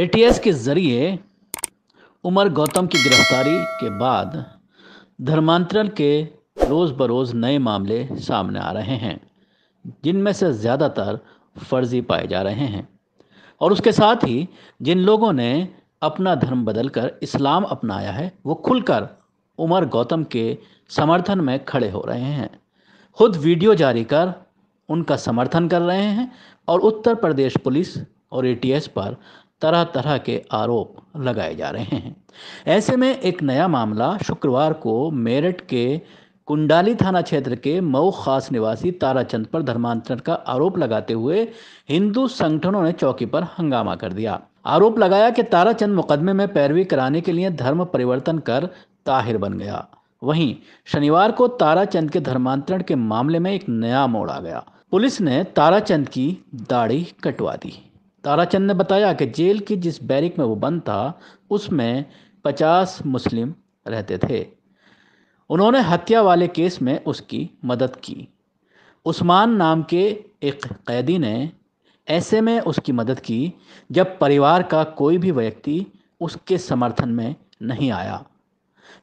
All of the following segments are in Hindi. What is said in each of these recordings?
एटीएस के जरिए उमर गौतम की गिरफ्तारी के बाद धर्मांतरण के रोज़ बरोज़ नए मामले सामने आ रहे हैं जिनमें से ज़्यादातर फर्जी पाए जा रहे हैं और उसके साथ ही जिन लोगों ने अपना धर्म बदलकर इस्लाम अपनाया है वो खुलकर उमर गौतम के समर्थन में खड़े हो रहे हैं खुद वीडियो जारी कर उनका समर्थन कर रहे हैं और उत्तर प्रदेश पुलिस और एटीएस पर तरह तरह के आरोप लगाए जा रहे हैं ऐसे में एक नया मामला शुक्रवार को मेरठ के कुंडाली थाना क्षेत्र के मऊ खास निवासी ताराचंद पर धर्मांतरण का आरोप लगाते हुए हिंदू संगठनों ने चौकी पर हंगामा कर दिया आरोप लगाया कि ताराचंद मुकदमे में पैरवी कराने के लिए धर्म परिवर्तन कर ताहिर बन गया वहीं शनिवार को ताराचंद के धर्मांतरण के मामले में एक नया मोड़ आ गया पुलिस ने ताराचंद की दाढ़ी कटवा दी ताराचंद ने बताया कि जेल की जिस बैरिक में वो बंद था उसमें पचास मुस्लिम रहते थे उन्होंने हत्या वाले केस में उसकी मदद की उस्मान नाम के एक कैदी ने ऐसे में उसकी मदद की जब परिवार का कोई भी व्यक्ति उसके समर्थन में नहीं आया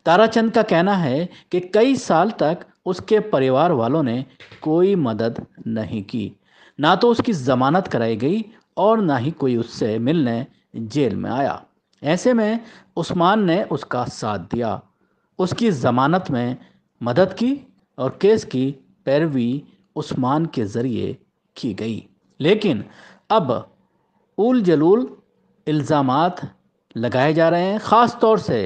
ताराचंद का कहना है कि कई साल तक उसके परिवार वालों ने कोई मदद नहीं की ना तो उसकी ज़मानत कराई गई और ना ही कोई उससे मिलने जेल में आया ऐसे में उस्मान ने उसका साथ दिया उसकी ज़मानत में मदद की और केस की पैरवी उस्मान के ज़रिए की गई लेकिन अब उल जलूल इल्ज़ाम लगाए जा रहे हैं ख़ास तौर से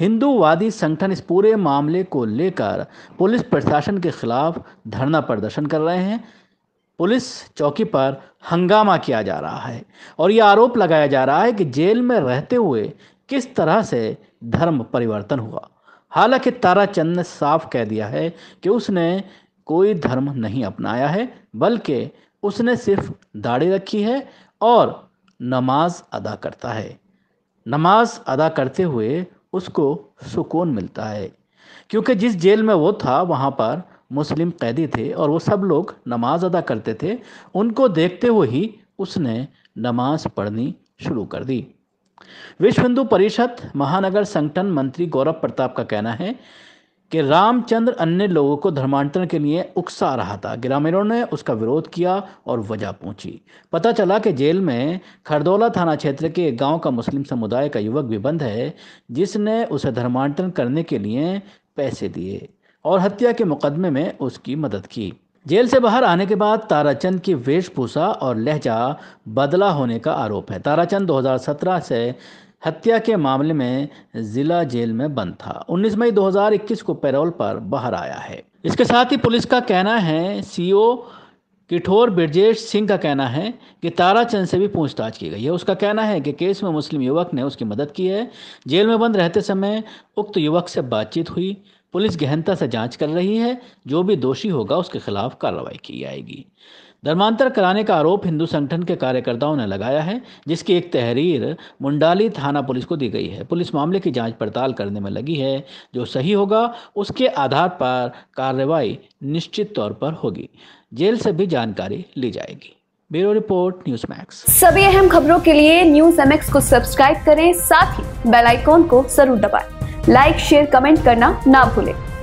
हिंदूवादी संगठन इस पूरे मामले को लेकर पुलिस प्रशासन के खिलाफ धरना प्रदर्शन कर रहे हैं पुलिस चौकी पर हंगामा किया जा रहा है और यह आरोप लगाया जा रहा है कि जेल में रहते हुए किस तरह से धर्म परिवर्तन हुआ हालांकि ताराचंद ने साफ कह दिया है कि उसने कोई धर्म नहीं अपनाया है बल्कि उसने सिर्फ दाढ़ी रखी है और नमाज अदा करता है नमाज अदा करते हुए उसको सुकून मिलता है क्योंकि जिस जेल में वो था वहाँ पर मुस्लिम कैदी थे और वो सब लोग नमाज अदा करते थे उनको देखते हुए ही उसने नमाज पढ़नी शुरू कर दी विश्व हिंदू परिषद महानगर संगठन मंत्री गौरव प्रताप का कहना है कि रामचंद्र अन्य लोगों को धर्मांतरण के लिए उकसा रहा था ग्रामीणों ने उसका विरोध किया और वजह पूछी पता चला कि जेल में खरदौला थाना क्षेत्र के एक गाँव का मुस्लिम समुदाय का युवक भी बंद है जिसने उसे धर्मांतरण करने के लिए पैसे दिए और हत्या के मुकदमे में उसकी मदद की जेल से बाहर आने के बाद ताराचंद की वेशभूषा और लहजा बदला होने का आरोप है ताराचंद 2017 से हत्या के मामले में जिला जेल में बंद था 19 मई 2021 को पैरोल पर बाहर आया है इसके साथ ही पुलिस का कहना है सीओ किठोर ब्रजेश सिंह का कहना है कि ताराचंद से भी पूछताछ की गई है उसका कहना है कि केस में मुस्लिम युवक ने उसकी मदद की है जेल में बंद रहते समय उक्त युवक से बातचीत हुई पुलिस गहनता से जांच कर रही है जो भी दोषी होगा उसके खिलाफ कार्रवाई की जाएगी धर्मांतर कराने का आरोप हिंदू संगठन के कार्यकर्ताओं ने लगाया है जिसकी एक तहरीर मुंडाली थाना पुलिस को दी गई है पुलिस मामले की जांच पड़ताल करने में लगी है जो सही होगा उसके आधार पर कार्रवाई निश्चित तौर पर होगी जेल से भी जानकारी ली जाएगी ब्यूरो रिपोर्ट न्यूज मैक्स सभी अहम खबरों के लिए न्यूज एम को सब्सक्राइब करें साथ ही बेलाइकॉन को जरूर दबाए लाइक शेयर कमेंट करना ना भूलें